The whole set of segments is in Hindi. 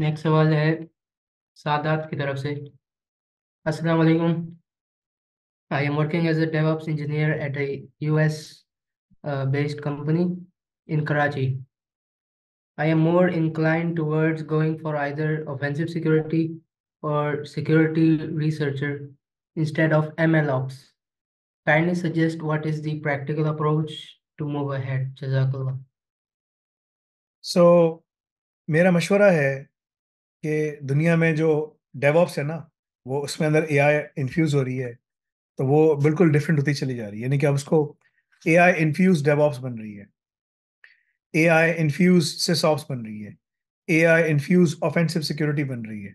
नेक्स्ट सवाल है सादात की तरफ से अस्सलाम वालेकुम I am working as a DevOps engineer at a US based company in Karachi I am more inclined towards going for either offensive security और security researcher instead of M L ops kindly suggest what is the practical approach to move ahead जजाकल्ला सो मेरा मशवरा है कि दुनिया में जो डेवॉप्स है ना वो उसमें अंदर आई इन्फ्यूज हो रही है तो वो बिल्कुल डिफरेंट होती चली जा रही है यानी कि अब उसको ए आई इन्फ्यूज डेवॉप्स बन रही है ए आई इन्फ्यूज सिसऑप्स बन रही है A I infuse offensive security बन रही है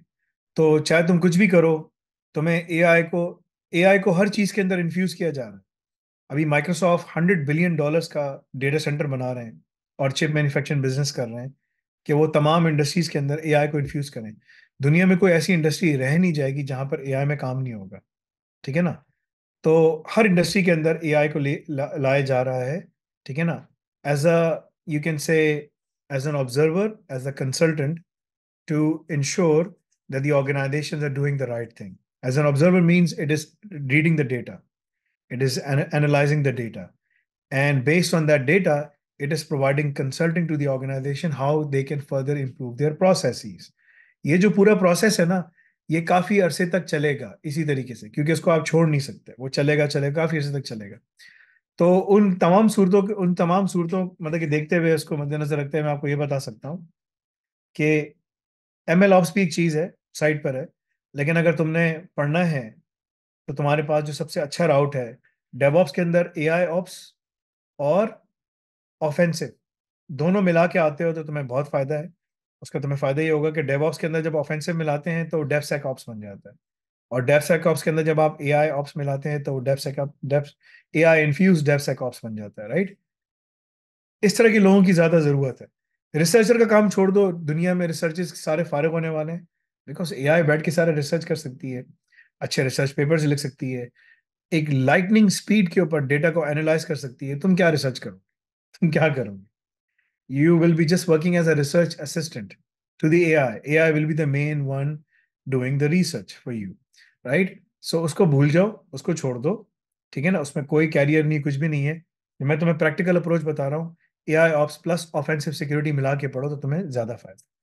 तो चाहे तुम कुछ भी करो तुम्हें ए आई को ए आई को हर चीज़ के अंदर इन्फ्यूज किया जा रहा है अभी माइक्रोसॉफ्ट हंड्रेड बिलियन डॉलर्स का डेटा सेंटर बना रहे हैं और चिप मैन्युफैक्चरिंग बिजनेस कर रहे हैं कि वो तमाम इंडस्ट्रीज के अंदर ए को इन्फ्यूज करें दुनिया में कोई ऐसी इंडस्ट्री रह नहीं जाएगी जहां पर ए में काम नहीं होगा ठीक है ना तो हर इंडस्ट्री के अंदर ए को लाया ला जा रहा है ठीक है ना as a you can say as an observer as a consultant to ensure that the organisation are doing the right thing as an observer means it is reading the data it is analysing the data and based on that data it is providing consulting to the organization how they can further improve their processes ये जो पूरा प्रोसेस है ना ये काफी अरसे तक चलेगा इसी तरीके से क्योंकि इसको आप छोड़ नहीं सकते वो चलेगा चलेगा काफी अरसे तक चलेगा तो उन तमाम सूरतों उन तमाम सूरतों मतलब कि देखते हुए उसको मद्देनजर रखते हुए मैं आपको ये बता सकता हूँ कि एम एल ऑफ्स भी एक चीज़ है साइट पर है लेकिन अगर तुमने पढ़ना है तो तुम्हारे पास जो सबसे अच्छा राउट है डेवऑप्स के अंदर ए आई ऑप्स और ऑफेंसिव दोनों मिला के आते हो तो तुम्हें बहुत फायदा है उसका तुम्हें फायदा ये होगा कि डेवऑप्स के अंदर जब ऑफेंसिव मिलाते हैं तो डेफ सेक ऑप्स बन जाता है और डेफ सेक ऑप्स के अंदर जब आप ए आई ऑप्स मिलाते हैं तो dev sec dev A I infuse dev sec ops बन जाता है राइट इस तरह के लोगों की ज़्यादा ज़रूरत है रिसर्चर का काम छोड़ दो दुनिया में रिसर्चेस सारे फारग होने वाले हैं बिकॉज ए आई बैठ के सारे रिसर्च कर सकती है अच्छे रिसर्च पेपर्स लिख सकती है एक लाइटनिंग स्पीड के ऊपर डेटा को एनालाइज कर सकती है तुम क्या रिसर्च करो तुम क्या करोगे you will be just working as a research assistant to the A I A I will be the main one doing the research for you right so उसको भूल जाओ उसको छोड़ दो ठीक है ना उसमें कोई कैरियर नहीं कुछ भी नहीं है मैं तुम्हें प्रैक्टिकल अप्रोच बता रहा हूँ A I ops plus offensive security मिला के पढ़ो तो तुम्हें ज्यादा फायदा